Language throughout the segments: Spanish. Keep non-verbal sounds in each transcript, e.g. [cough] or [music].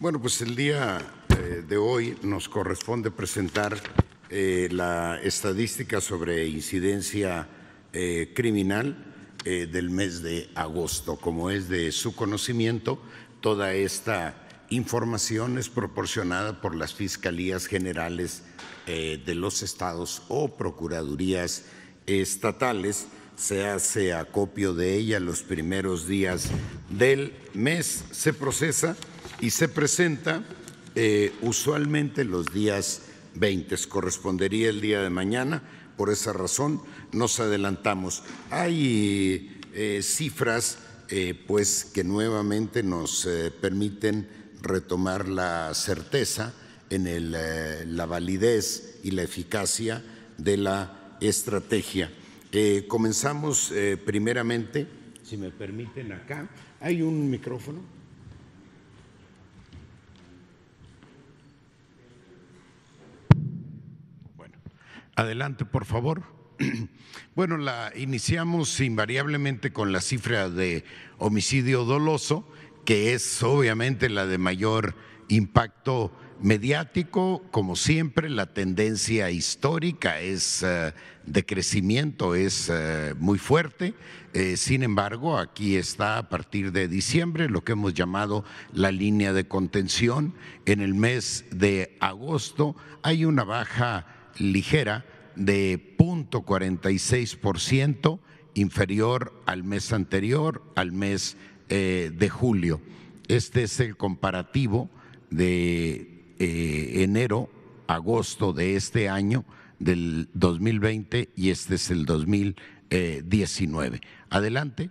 Bueno, pues el día eh, de hoy nos corresponde presentar eh, la estadística sobre incidencia eh, criminal del mes de agosto. Como es de su conocimiento, toda esta información es proporcionada por las Fiscalías Generales de los Estados o Procuradurías Estatales. Se hace acopio de ella los primeros días del mes. Se procesa y se presenta eh, usualmente los días 20, correspondería el día de mañana, por esa razón nos adelantamos. Hay eh, cifras eh, pues que nuevamente nos permiten retomar la certeza en la validez y la eficacia de la estrategia. comenzamos primeramente, si me permiten acá, hay un micrófono. Adelante, por favor. [clears throat] Bueno, la iniciamos invariablemente con la cifra de homicidio doloso, que es obviamente la de mayor impacto mediático, como siempre, la tendencia histórica es eh, de crecimiento, es eh, muy fuerte. Eh, sin embargo, aquí está a partir de diciembre lo que hemos llamado la línea de contención. En el mes de agosto hay una baja ligera de 0.46%, inferior al mes anterior, al mes eh, de julio. Este es el comparativo de eh, enero, agosto de este año, del 2020, y este es el 2019. Eh, Adelante.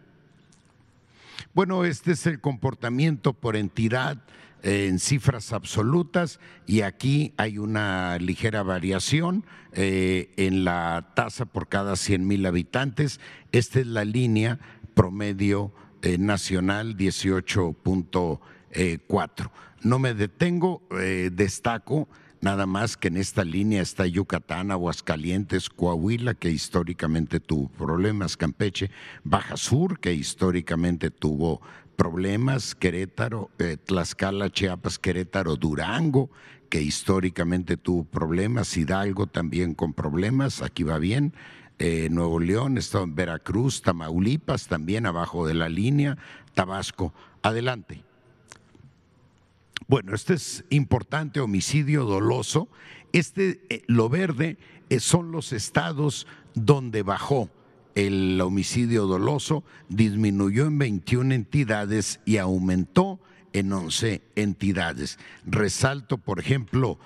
Bueno, este es el comportamiento por entidad eh, en cifras absolutas y aquí hay una ligera variación eh, en la tasa por cada 100 mil habitantes. Esta es la línea promedio eh, nacional 18.4. No me detengo, destaco Nada más que en esta línea está Yucatán, Aguascalientes, Coahuila, que históricamente tuvo problemas, Campeche, Baja Sur, que históricamente tuvo problemas, Querétaro, eh, Tlaxcala, Chiapas, Querétaro, Durango, que históricamente tuvo problemas, Hidalgo también con problemas, aquí va bien, eh, Nuevo León, Estado, Veracruz, Tamaulipas también abajo de la línea, Tabasco, adelante. Bueno, este es importante, homicidio doloso. Este, eh, lo verde, eh, son los estados donde bajó el homicidio doloso, disminuyó en 21 entidades y aumentó en 11 entidades. Resalto, por ejemplo,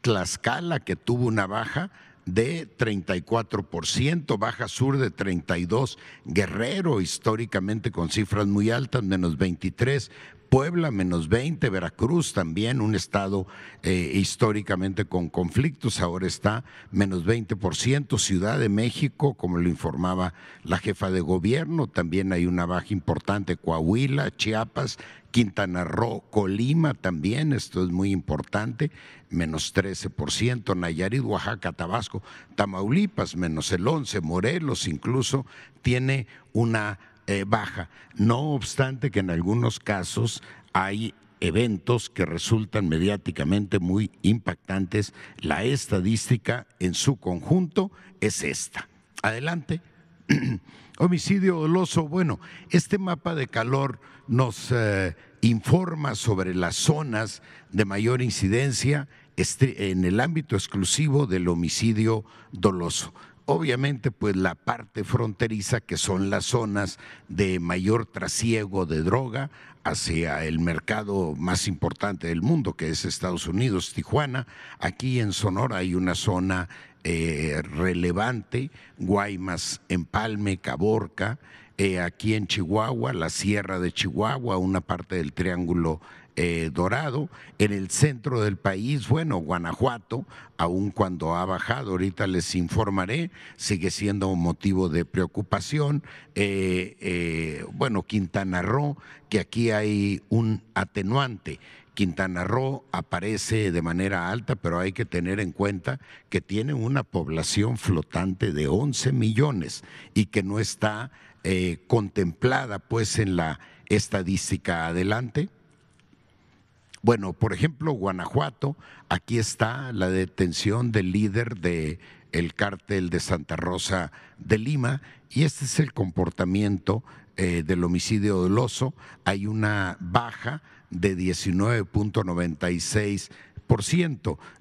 Tlaxcala, que tuvo una baja de 34%, Baja Sur de 32%, Guerrero históricamente con cifras muy altas, menos 23%, Puebla menos 20, Veracruz también, un estado eh, históricamente con conflictos, ahora está menos 20%, Ciudad de México, como lo informaba la jefa de gobierno, también hay una baja importante, Coahuila, Chiapas, Quintana Roo, Colima también, esto es muy importante, menos 13%, Nayarit, Oaxaca, Tabasco, Tamaulipas, menos el 11%, Morelos incluso tiene una eh, baja, no obstante que en algunos casos hay eventos que resultan mediáticamente muy impactantes, la estadística en su conjunto es esta. Adelante. [clears throat] Homicidio doloso, bueno, este mapa de calor nos eh, informa sobre las zonas de mayor incidencia en el ámbito exclusivo del homicidio doloso. Obviamente, pues la parte fronteriza, que son las zonas de mayor trasiego de droga, hacia el mercado más importante del mundo, que es Estados Unidos, Tijuana. Aquí en Sonora hay una zona eh, relevante, Guaymas, Empalme, Caborca, eh, aquí en Chihuahua, la Sierra de Chihuahua, una parte del Triángulo eh, dorado, en el centro del país, bueno, Guanajuato, aun cuando ha bajado, ahorita les informaré, sigue siendo un motivo de preocupación. Eh, eh, bueno, Quintana Roo, que aquí hay un atenuante. Quintana Roo aparece de manera alta, pero hay que tener en cuenta que tiene una población flotante de 11 millones y que no está contemplada pues en la estadística adelante. Bueno, por ejemplo, Guanajuato, aquí está la detención del líder del el cártel de Santa Rosa de Lima y este es el comportamiento eh, del homicidio doloso. Hay una baja de 19.96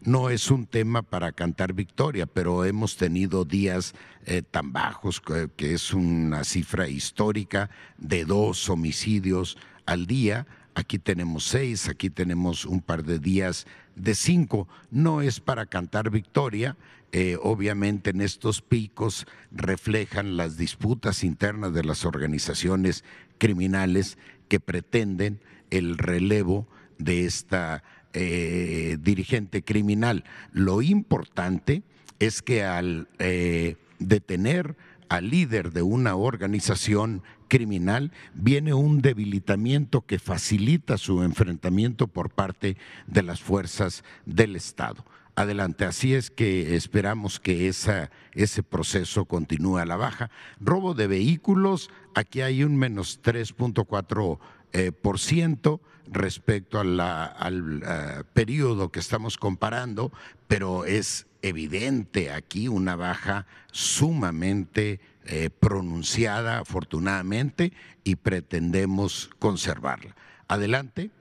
no es un tema para cantar victoria, pero hemos tenido días eh, tan bajos, que es una cifra histórica de dos homicidios al día aquí tenemos seis, aquí tenemos un par de días de cinco. No es para cantar victoria, eh, obviamente en estos picos reflejan las disputas internas de las organizaciones criminales que pretenden el relevo de esta eh, dirigente criminal. Lo importante es que al eh, detener al líder de una organización criminal, viene un debilitamiento que facilita su enfrentamiento por parte de las fuerzas del Estado. Adelante, así es que esperamos que ese proceso continúe a la baja. Robo de vehículos, aquí hay un menos 3.4 eh, por ciento respecto al eh, periodo que estamos comparando, pero es evidente aquí una baja sumamente eh, pronunciada, afortunadamente, y pretendemos conservarla. Adelante.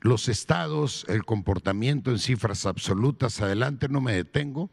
Los estados, el comportamiento en cifras absolutas, adelante, no me detengo.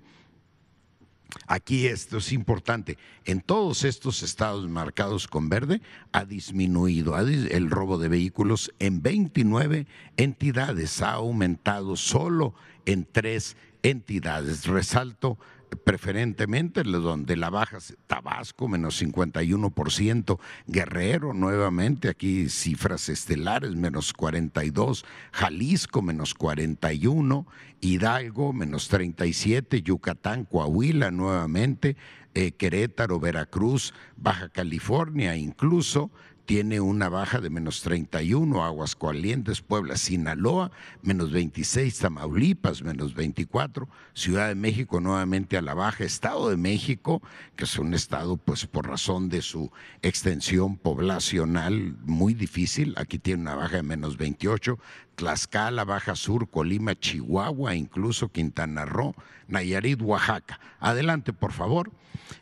Aquí esto es importante. En todos estos estados marcados con verde ha disminuido el robo de vehículos en 29 entidades, ha aumentado solo en tres entidades. Resalto preferentemente donde la baja Tabasco menos 51%, Guerrero nuevamente aquí cifras estelares menos 42, Jalisco menos 41, Hidalgo menos 37, Yucatán, Coahuila nuevamente, eh, Querétaro, Veracruz, Baja California incluso tiene una baja de menos 31, Aguascalientes, Puebla, Sinaloa, menos 26, Tamaulipas, menos 24, Ciudad de México nuevamente a la baja, Estado de México, que es un estado, pues por razón de su extensión poblacional muy difícil, aquí tiene una baja de menos 28, Tlaxcala, Baja Sur, Colima, Chihuahua, incluso Quintana Roo, Nayarit, Oaxaca. Adelante, por favor.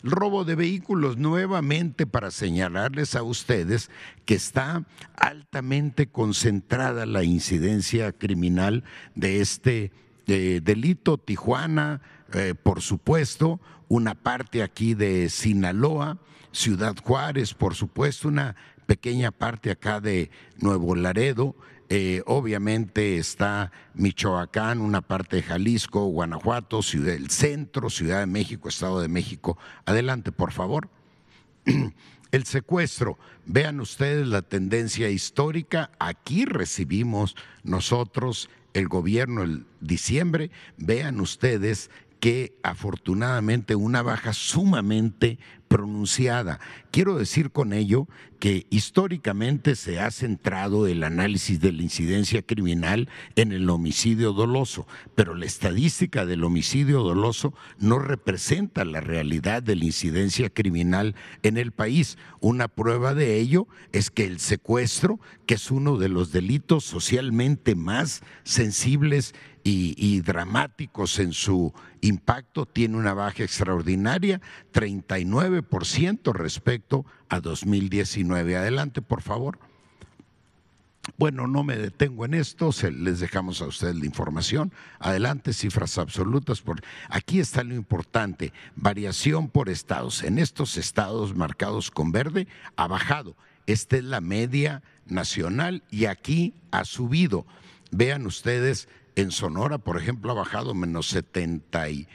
El robo de vehículos nuevamente para señalarles a ustedes que está altamente concentrada la incidencia criminal de este eh, delito. Tijuana, eh, por supuesto, una parte aquí de Sinaloa, Ciudad Juárez, por supuesto, una pequeña parte acá de Nuevo Laredo eh, obviamente está Michoacán, una parte de Jalisco, Guanajuato, ciudad, el centro, Ciudad de México, Estado de México. Adelante, por favor. [clears throat] El secuestro, vean ustedes la tendencia histórica, aquí recibimos nosotros el gobierno el diciembre, vean ustedes que afortunadamente una baja sumamente pronunciada. Quiero decir con ello que históricamente se ha centrado el análisis de la incidencia criminal en el homicidio doloso, pero la estadística del homicidio doloso no representa la realidad de la incidencia criminal en el país. Una prueba de ello es que el secuestro, que es uno de los delitos socialmente más sensibles y, dramáticos en su impacto, tiene una baja extraordinaria, 39% respecto a 2019. Adelante, por favor. Bueno, no me detengo en esto, se les dejamos a ustedes la información. Adelante, cifras absolutas. Por, aquí está lo importante, variación por estados. En estos estados marcados con verde ha bajado. Esta es la media nacional y aquí ha subido. Vean ustedes en Sonora, por ejemplo, ha bajado menos 78%,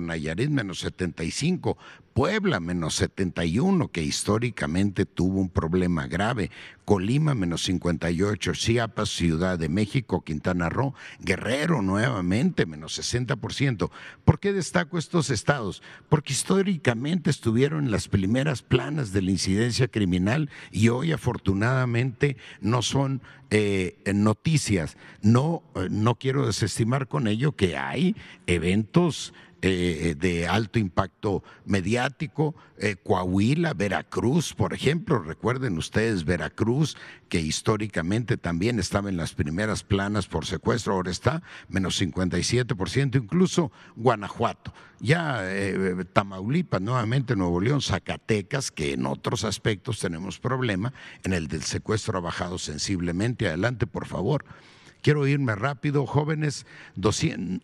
Nayarit menos 75%, Puebla menos 71, que históricamente tuvo un problema grave, Colima menos 58, Chiapas, Ciudad de México, Quintana Roo, Guerrero nuevamente menos 60%. ¿Por qué destaco estos estados? Porque históricamente estuvieron en las primeras planas de la incidencia criminal y hoy afortunadamente no son eh, noticias. No, eh, no quiero desestimar con ello que hay eventos eh, eh, de alto impacto mediático, eh, Coahuila, Veracruz, por ejemplo, recuerden ustedes Veracruz, que históricamente también estaba en las primeras planas por secuestro, ahora está menos 57%, incluso Guanajuato, ya Tamaulipas, nuevamente Nuevo León, Zacatecas, que en otros aspectos tenemos problema, en el del secuestro ha bajado sensiblemente, adelante por favor. Quiero irme rápido, jóvenes,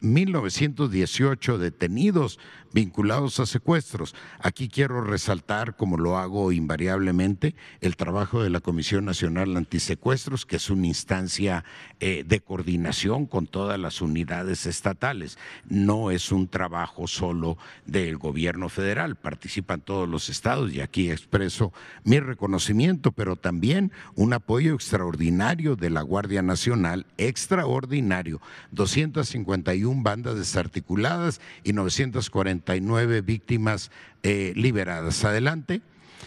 1918 detenidos vinculados a secuestros. Aquí quiero resaltar, como lo hago invariablemente, el trabajo de la Comisión Nacional Antisecuestros, que es una instancia eh, de coordinación con todas las unidades estatales. No es un trabajo solo del gobierno federal, participan todos los estados y aquí expreso mi reconocimiento, pero también un apoyo extraordinario de la Guardia Nacional extraordinario. 251 bandas desarticuladas y 949 víctimas eh, liberadas. Adelante.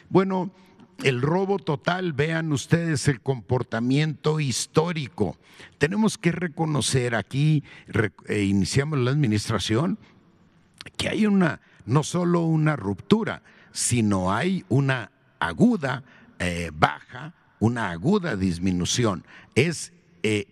Bueno, el robo total, vean ustedes el comportamiento histórico. Tenemos que reconocer aquí, eh, iniciamos la administración, que hay una, no solo una ruptura, sino hay una aguda eh, baja, una aguda disminución. Es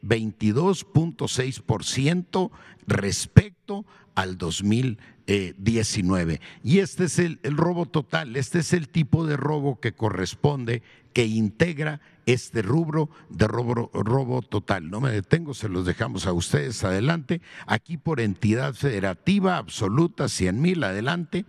22.6% respecto al 2019. Y este es el, robo total, este es el tipo de robo que corresponde, que integra este rubro de robo, robo total. No me detengo, se los dejamos a ustedes adelante. Aquí por entidad federativa absoluta, 100 mil adelante.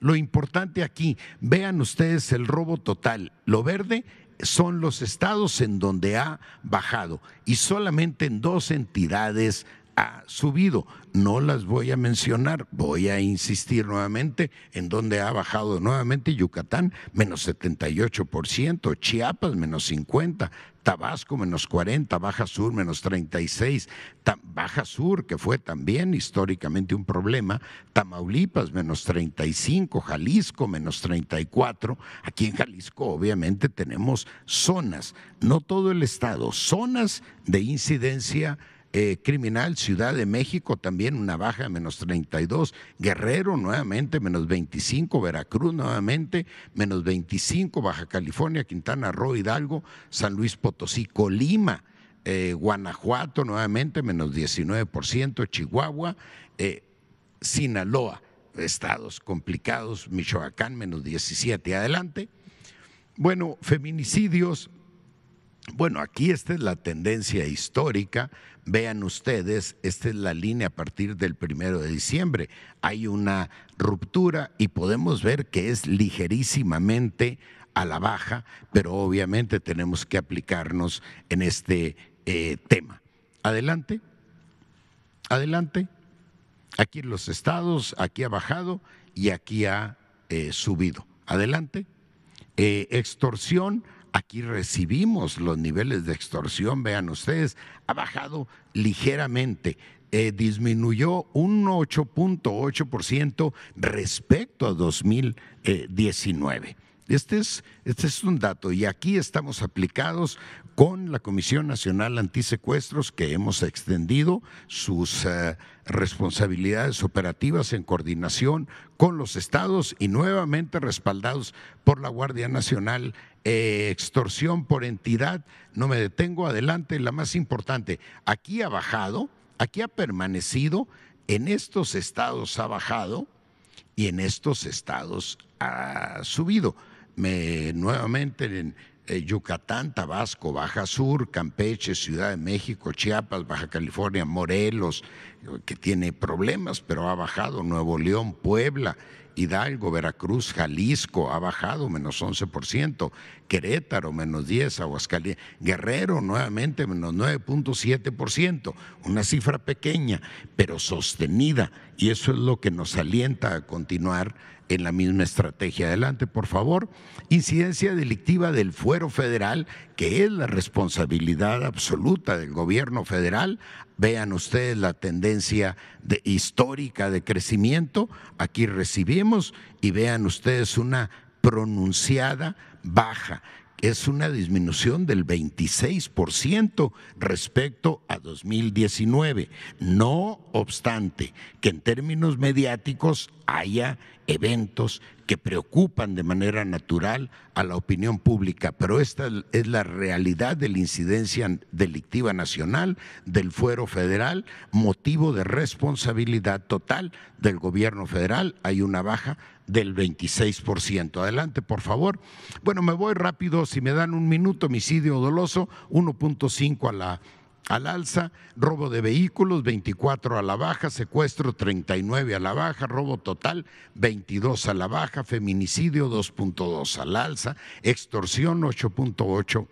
Lo importante aquí, vean ustedes el robo total, lo verde son los estados en donde ha bajado y solamente en dos entidades ha subido. No las voy a mencionar, voy a insistir nuevamente en donde ha bajado nuevamente Yucatán, menos 78%, Chiapas, menos 50%, Tabasco, menos 40%, Baja Sur, menos 36%, Baja Sur, que fue también históricamente un problema, Tamaulipas, menos 35%, Jalisco, menos 34%. Aquí en Jalisco, obviamente, tenemos zonas, no todo el estado, zonas de incidencia eh, criminal, Ciudad de México también una baja menos 32, Guerrero nuevamente menos 25, Veracruz nuevamente menos 25, Baja California, Quintana Roo, Hidalgo, San Luis Potosí, Colima. Eh, Guanajuato nuevamente menos 19%, Chihuahua, eh, Sinaloa, estados complicados, Michoacán menos 17, adelante. Bueno, feminicidios, bueno, aquí esta es la tendencia histórica. Vean ustedes, esta es la línea a partir del primero de diciembre. Hay una ruptura y podemos ver que es ligerísimamente a la baja, pero obviamente tenemos que aplicarnos en este eh, tema. Adelante, adelante. Aquí en los estados, aquí ha bajado y aquí ha eh, subido. Adelante. Eh, extorsión, Aquí recibimos los niveles de extorsión, vean ustedes, ha bajado ligeramente, eh, disminuyó un 8.8% respecto a 2019. Este es, este es un dato y aquí estamos aplicados con la Comisión Nacional Antisecuestros que hemos extendido sus eh, responsabilidades operativas en coordinación con los estados y nuevamente respaldados por la Guardia Nacional eh, extorsión por entidad, no me detengo, adelante, la más importante. Aquí ha bajado, aquí ha permanecido, en estos estados ha bajado y en estos estados ha subido. nuevamente en eh, Yucatán, Tabasco, Baja Sur, Campeche, Ciudad de México, Chiapas, Baja California, Morelos, que tiene problemas, pero ha bajado, Nuevo León, Puebla, Hidalgo, Veracruz, Jalisco ha bajado menos 11%, Querétaro menos 10, Aguascalientes, Guerrero nuevamente menos 9.7%, una cifra pequeña pero sostenida y eso es lo que nos alienta a continuar en la misma estrategia. Adelante, por favor. Incidencia delictiva del fuero federal, que es la responsabilidad absoluta del gobierno federal. Vean ustedes la tendencia de, histórica de crecimiento. Aquí recibimos y vean ustedes una pronunciada baja es una disminución del 26% respecto a 2019, no obstante que en términos mediáticos haya eventos que preocupan de manera natural a la opinión pública, pero esta es la realidad de la incidencia delictiva nacional del fuero federal, motivo de responsabilidad total del gobierno federal. Hay una baja del 26%. Adelante, por favor. Bueno, me voy rápido, si me dan un minuto, homicidio doloso, 1.5 a la al alza, robo de vehículos 24 a la baja, secuestro 39 a la baja, robo total 22 a la baja, feminicidio 2.2 al alza, extorsión 8.8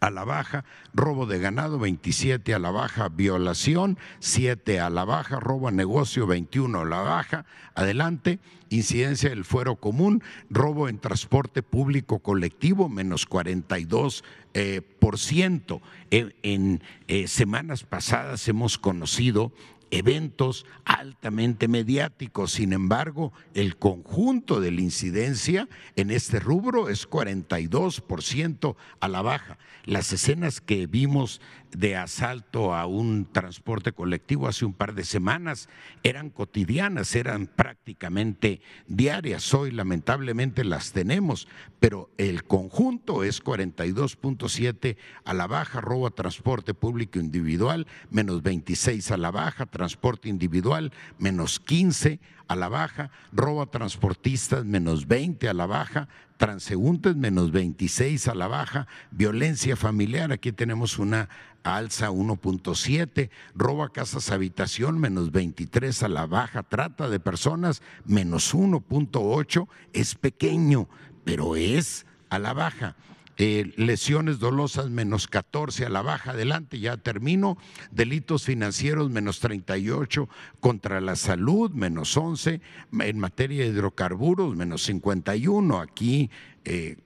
a la baja, robo de ganado 27 a la baja, violación 7 a la baja, robo a negocio 21 a la baja, adelante, incidencia del fuero común, robo en transporte público colectivo, menos 42 eh, por ciento. E, en, eh, semanas pasadas hemos conocido eventos altamente mediáticos. Sin embargo, el conjunto de la incidencia en este rubro es 42% a la baja. Las escenas que vimos de asalto a un transporte colectivo hace un par de semanas eran cotidianas, eran prácticamente diarias. Hoy lamentablemente las tenemos, pero el conjunto es 42.7 a la baja, robo transporte público individual, menos 26 a la baja, transporte individual, menos 15 a la baja, roba transportistas, menos 20 a la baja, transeúntes, menos 26 a la baja, violencia familiar, aquí tenemos una alza 1.7, robo a casas habitación, menos 23 a la baja, trata de personas, menos 1.8, es pequeño, pero es a la baja eh, lesiones dolosas menos 14 a la baja, adelante, ya termino, delitos financieros menos 38 contra la salud, menos 11, en materia de hidrocarburos, menos 51, aquí eh,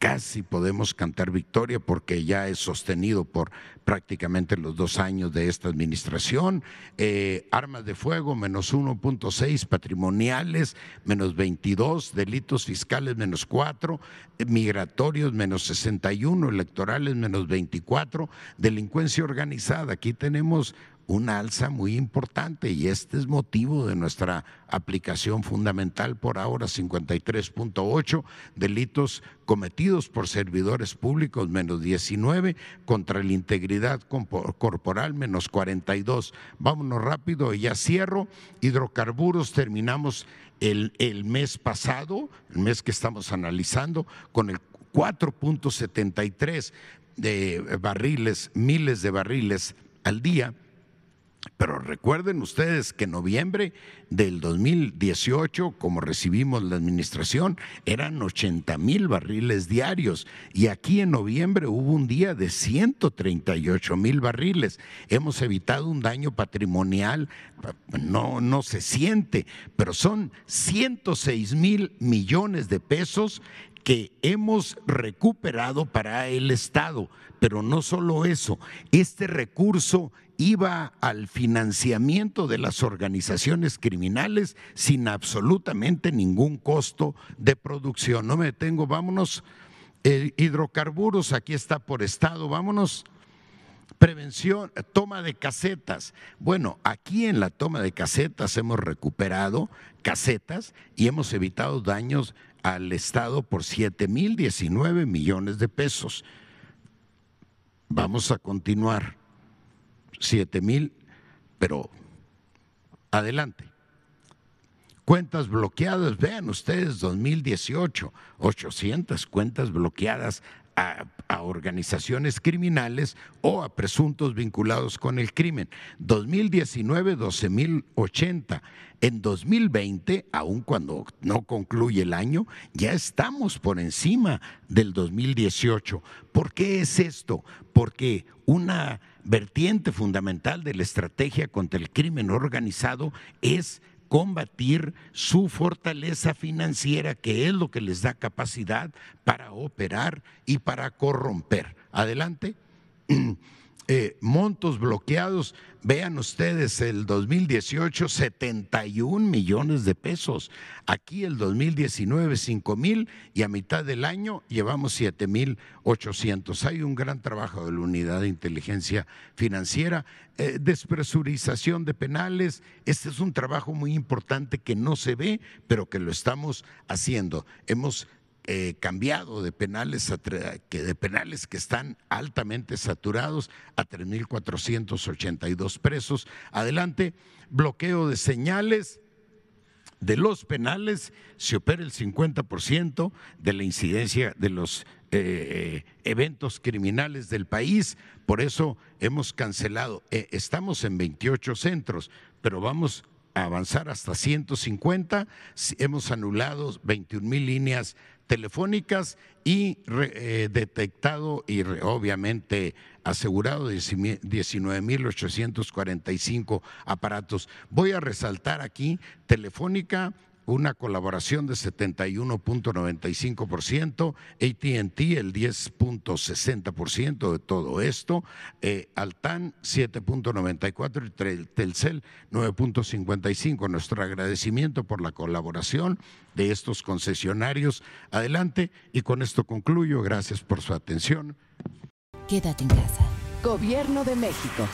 casi podemos cantar victoria porque ya es sostenido por prácticamente los dos años de esta administración. Eh, armas de fuego, menos 1.6, patrimoniales, menos 22, delitos fiscales, menos 4, migratorios, menos 61, electorales, menos 24, delincuencia organizada. Aquí tenemos una alza muy importante y este es motivo de nuestra aplicación fundamental por ahora 53.8 delitos cometidos por servidores públicos menos 19 contra la integridad corporal menos 42. Vámonos rápido y ya cierro. Hidrocarburos terminamos el, el mes pasado, el mes que estamos analizando, con el 4.73 de barriles, miles de barriles al día pero recuerden ustedes que en noviembre del 2018, como recibimos la administración, eran 80 mil barriles diarios y aquí en noviembre hubo un día de 138 mil barriles. Hemos evitado un daño patrimonial, no, no se siente, pero son 106 mil millones de pesos que hemos recuperado para el Estado. Pero no solo eso, este recurso iba al financiamiento de las organizaciones criminales sin absolutamente ningún costo de producción. No me detengo, vámonos. hidrocarburos, aquí está por estado, vámonos. Prevención, toma de casetas. Bueno, aquí en la toma de casetas hemos recuperado casetas y hemos evitado daños al Estado por 7.019 millones de pesos. Vamos a continuar. 7 mil, pero adelante. Cuentas bloqueadas, vean ustedes, 2018, 800 cuentas bloqueadas a, organizaciones criminales o a presuntos vinculados con el crimen. 2019, 12.080. En 2020, aun cuando no concluye el año, ya estamos por encima del 2018. ¿Por qué es esto? Porque una vertiente fundamental de la estrategia contra el crimen organizado es combatir su fortaleza financiera, que es lo que les da capacidad para operar y para corromper. Adelante. [clears throat] Eh, montos bloqueados, vean ustedes, el 2018 71 millones de pesos, aquí el 2019 5 mil y a mitad del año llevamos 7 mil 800. Hay un gran trabajo de la unidad de inteligencia financiera, eh, despresurización de penales, este es un trabajo muy importante que no se ve, pero que lo estamos haciendo. Hemos eh, cambiado de penales, que de penales que están altamente saturados a 3.482 presos. Adelante, bloqueo de señales de los penales, se opera el 50% de la incidencia de los eh, eventos criminales del país. Por eso hemos cancelado, eh, estamos en 28 centros, pero vamos avanzar hasta 150. Hemos anulado 21 mil líneas telefónicas y eh, detectado y obviamente asegurado 19.845 aparatos. Voy a resaltar aquí Telefónica, una colaboración de 71.95%, ATT el 10.60% de todo esto, eh, Altan 7.94% y Telcel 9.55%. Nuestro agradecimiento por la colaboración de estos concesionarios. Adelante y con esto concluyo. Gracias por su atención. Quédate en casa. Gobierno de México.